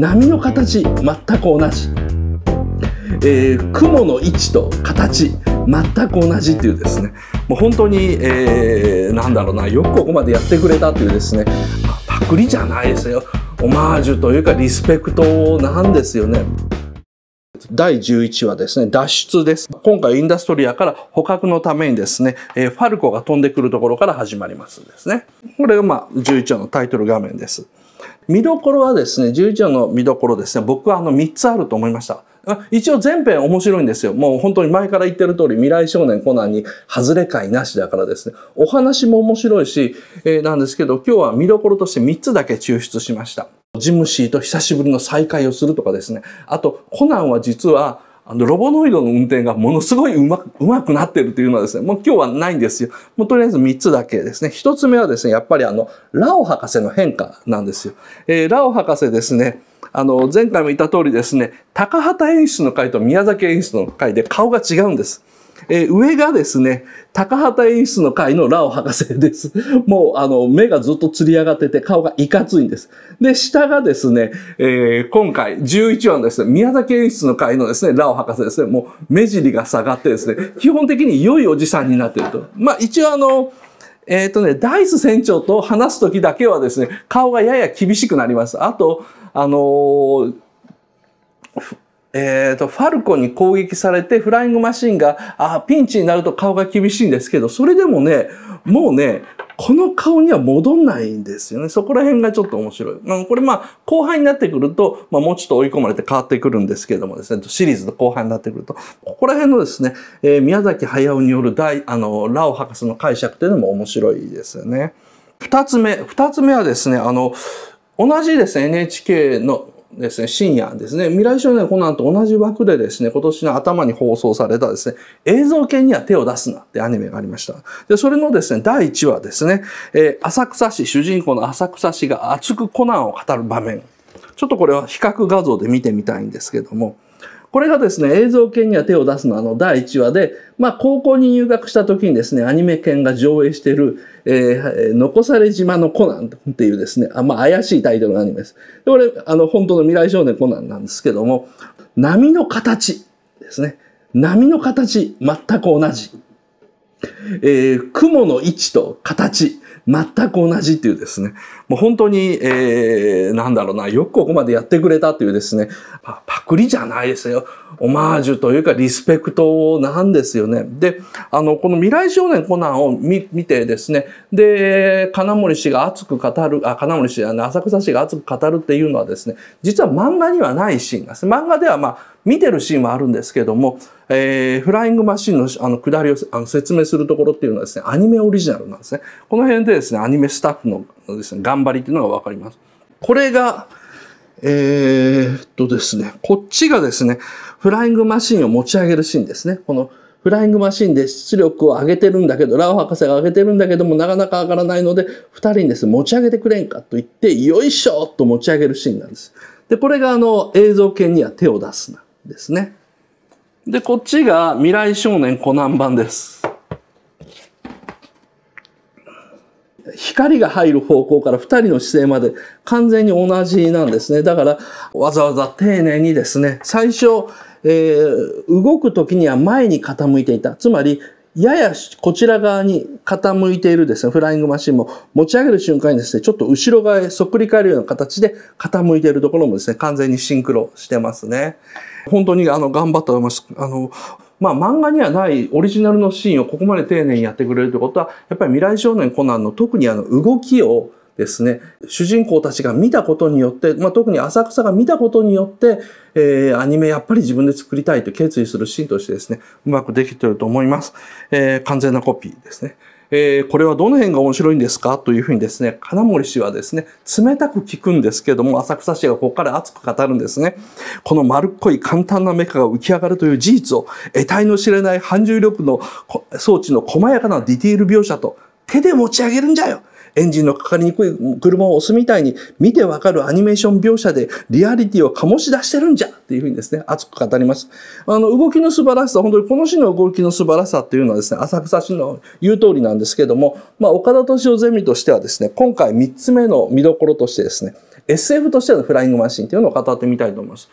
波の形全く同じ、えー、雲の位置と形全く同じっていうですねもう本当に、えー、なんだろうなよくここまでやってくれたというですね、まあ、パクリじゃないですよオマージュというかリスペクトなんですよね。第11話ですね、脱出です。今回インダストリアから捕獲のためにですね、えー、ファルコが飛んでくるところから始まりますですね。これがまあ11話のタイトル画面です。見どころはですね、11話の見どころですね、僕はあの3つあると思いました。一応全編面白いんですよ。もう本当に前から言ってる通り未来少年コナンに外れ会なしだからですね。お話も面白いし、えー、なんですけど今日は見どころとして3つだけ抽出しました。ジムシーと久しぶりの再会をするとかですね。あと、コナンは実は、あの、ロボノイドの運転がものすごいうまく、うまくなってるというのはですね、もう今日はないんですよ。もうとりあえず3つだけですね。1つ目はですね、やっぱりあの、ラオ博士の変化なんですよ。えー、ラオ博士ですね、あの、前回も言った通りですね、高畑演出の回と宮崎演出の回で顔が違うんです。えー、上がですね、高畑演出の会のラオ博士です。もう、あの、目がずっと釣り上がってて、顔がいかついんです。で、下がですね、えー、今回、11話のですね、宮崎演出の会のですね、ラオ博士ですね、もう、目尻が下がってですね、基本的に良いおじさんになっていると。まあ、一応あの、えっ、ー、とね、ダイス船長と話すときだけはですね、顔がやや厳しくなります。あと、あのーえー、と、ファルコンに攻撃されて、フライングマシンが、あピンチになると顔が厳しいんですけど、それでもね、もうね、この顔には戻んないんですよね。そこら辺がちょっと面白い。うん、これまあ、後半になってくると、まあ、もうちょっと追い込まれて変わってくるんですけどもですね、シリーズの後半になってくると、ここら辺のですね、えー、宮崎駿による大、あの、ラオ博士の解釈というのも面白いですよね。二つ目、二つ目はですね、あの、同じですね、NHK のですね、深夜ですね、未来少年コナンと同じ枠でですね、今年の頭に放送されたですね、映像系には手を出すなってアニメがありました。で、それのですね、第1話ですね、えー、浅草市、主人公の浅草市が熱くコナンを語る場面。ちょっとこれは比較画像で見てみたいんですけども、これがですね、映像犬には手を出すのあの第1話で、まあ、高校に入学した時にですね、アニメ犬が上映している、えー、残され島のコナンっていうですね、あまあ、怪しいタイトルのアニメです。でこれ、あの、本当の未来少年コナンなんですけども、波の形ですね。波の形、全く同じ。えー、雲の位置と形、全く同じっていうですね、もう本当に、えー、なんだろうな、よくここまでやってくれたというですね、あ、パクリじゃないですよ。オマージュというかリスペクトなんですよね。で、あの、この未来少年コナンを見てですね、で、金森氏が熱く語る、あ、金森氏、あの、浅草氏が熱く語るっていうのはですね、実は漫画にはないシーンです。漫画ではまあ、見てるシーンはあるんですけども、えー、フライングマシンのあの下りをあの説明するところっていうのはですね、アニメオリジナルなんですね。この辺でですね、アニメスタッフのですね、頑張りっていうのがわかります。これが、えー、っとですね、こっちがですね、フライングマシンを持ち上げるシーンですね。このフライングマシンで出力を上げてるんだけど、ラオ博士が上げてるんだけども、なかなか上がらないので、2人にですね、持ち上げてくれんかと言って、よいしょと持ち上げるシーンなんです。で、これがあの、映像犬には手を出すなですね。で、こっちが未来少年コナン版です。光が入る方向から2人の姿勢まで完全に同じなんですね。だからわざわざ丁寧にですね、最初、えー、動く時には前に傾いていた。つまり、ややこちら側に傾いているですね、フライングマシンも持ち上げる瞬間にですね、ちょっと後ろ側へそっくり返るような形で傾いているところもですね、完全にシンクロしてますね。本当にあの、頑張ったと思います。あの、まあ、漫画にはないオリジナルのシーンをここまで丁寧にやってくれるということは、やっぱり未来少年コナンの特にあの動きをですね、主人公たちが見たことによって、まあ、特に浅草が見たことによって、えー、アニメやっぱり自分で作りたいと決意するシーンとしてですね、うまくできてると思います。えー、完全なコピーですね。えー、これはどの辺が面白いんですかというふうにですね、金森氏はですね、冷たく聞くんですけども、浅草氏がここから熱く語るんですね。この丸っこい簡単なメカが浮き上がるという事実を、得体の知れない反重力の装置の細やかなディティール描写と、手で持ち上げるんじゃよエンジンのかかりにくい車を押すみたいに見てわかるアニメーション描写でリアリティを醸し出してるんじゃっていうふうにですね、熱く語ります。あの、動きの素晴らしさ、本当にこの詩の動きの素晴らしさっていうのはですね、浅草市の言う通りなんですけども、まあ、岡田敏夫ゼミとしてはですね、今回3つ目の見どころとしてですね、SF としてのフライングマシンというのを語ってみたいと思います。